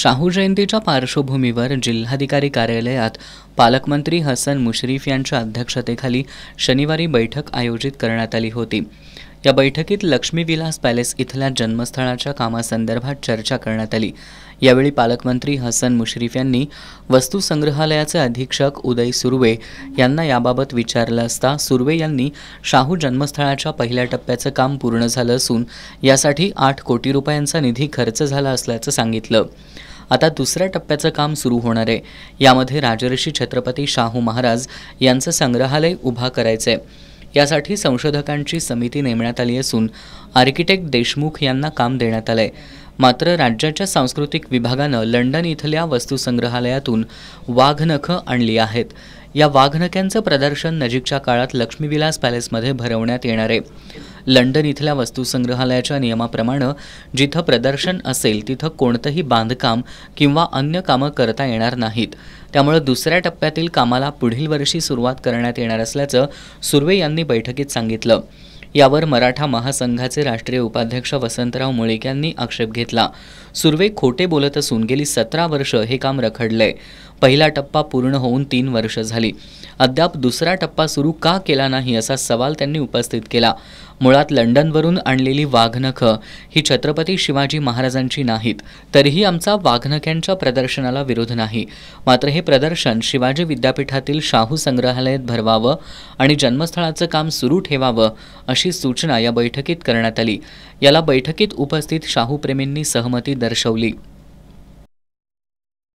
शाहू जयंतीच्या पार्श्वभूमीवर जिल्हाधिकारी कार्यालयात पालकमंत्री हसन मुश्रीफ यांच्या अध्यक्षतेखाली शनिवारी बैठक आयोजित करण्यात आली होती या बैठकीत लक्ष्मी विलास पॅलेस इथल्या जन्मस्थळाच्या कामासंदर्भात चर्चा करण्यात आली यावेळी पालकमंत्री हसन मुश्रीफ यांनी वस्तू संग्रहालयाचे अधीक्षक उदय सुर्वे यांना याबाबत विचारलं असता सुर्वे यांनी शाहू जन्मस्थळाच्या पहिल्या टप्प्याचं काम पूर्ण झालं असून यासाठी आठ कोटी रुपयांचा निधी खर्च झाला असल्याचं सांगितलं आता दुसऱ्या टप्प्याचं काम सुरू होणार आहे यामध्ये राजर्षी छत्रपती शाहू महाराज यांचं संग्रहालय उभा करायचं आहे यासाठी संशोधकांची समिती नेमण्यात आली असून आर्किटेक्ट देशमुख यांना काम देण्यात आलंय मात्र राज्याच्या सांस्कृतिक विभागानं लंडन इथल्या वस्तुसंग्रहालयातून वाघनखं आणली आहेत या वाघनख्यांचं प्रदर्शन नजीकच्या काळात लक्ष्मीविलास पॅलेसमध्ये भरवण्यात येणार आहे लंडन इथल्या वस्तुसंग्रहालयाच्या नियमाप्रमाणे जिथं प्रदर्शन असेल तिथं कोणतंही बांधकाम किंवा अन्य कामं करता येणार नाहीत त्यामुळे दुसऱ्या टप्प्यातील कामाला पुढील वर्षी सुरुवात करण्यात येणार असल्याचं सुर्वे यांनी बैठकीत सांगितलं यावर मराठा महासंघाचे राष्ट्रीय उपाध्यक्ष वसंतराव मुळीक यांनी आक्षेप घेतला सुर्वे खोटे बोलत असून गेली सतरा वर्ष हे काम रखडले पहिला टप्पा पूर्ण होऊन तीन वर्ष झाली अद्याप दुसरा टप्पा सुरू का केला नाही असा सवाल त्यांनी उपस्थित केला मुळात लंडनवरून आणलेली वाघनखं ही छत्रपती शिवाजी महाराजांची नाहीत तरीही आमचा वाघनख्यांच्या प्रदर्शनाला विरोध नाही मात्र हे प्रदर्शन शिवाजी विद्यापीठातील शाहू संग्रहालयात भरवावं आणि जन्मस्थळाचं काम सुरू ठेवावं अशी सूचना या बैठकीत करण्यात आली याला बैठकीत उपस्थित शाहूप्रेमींनी सहमती दर्शवली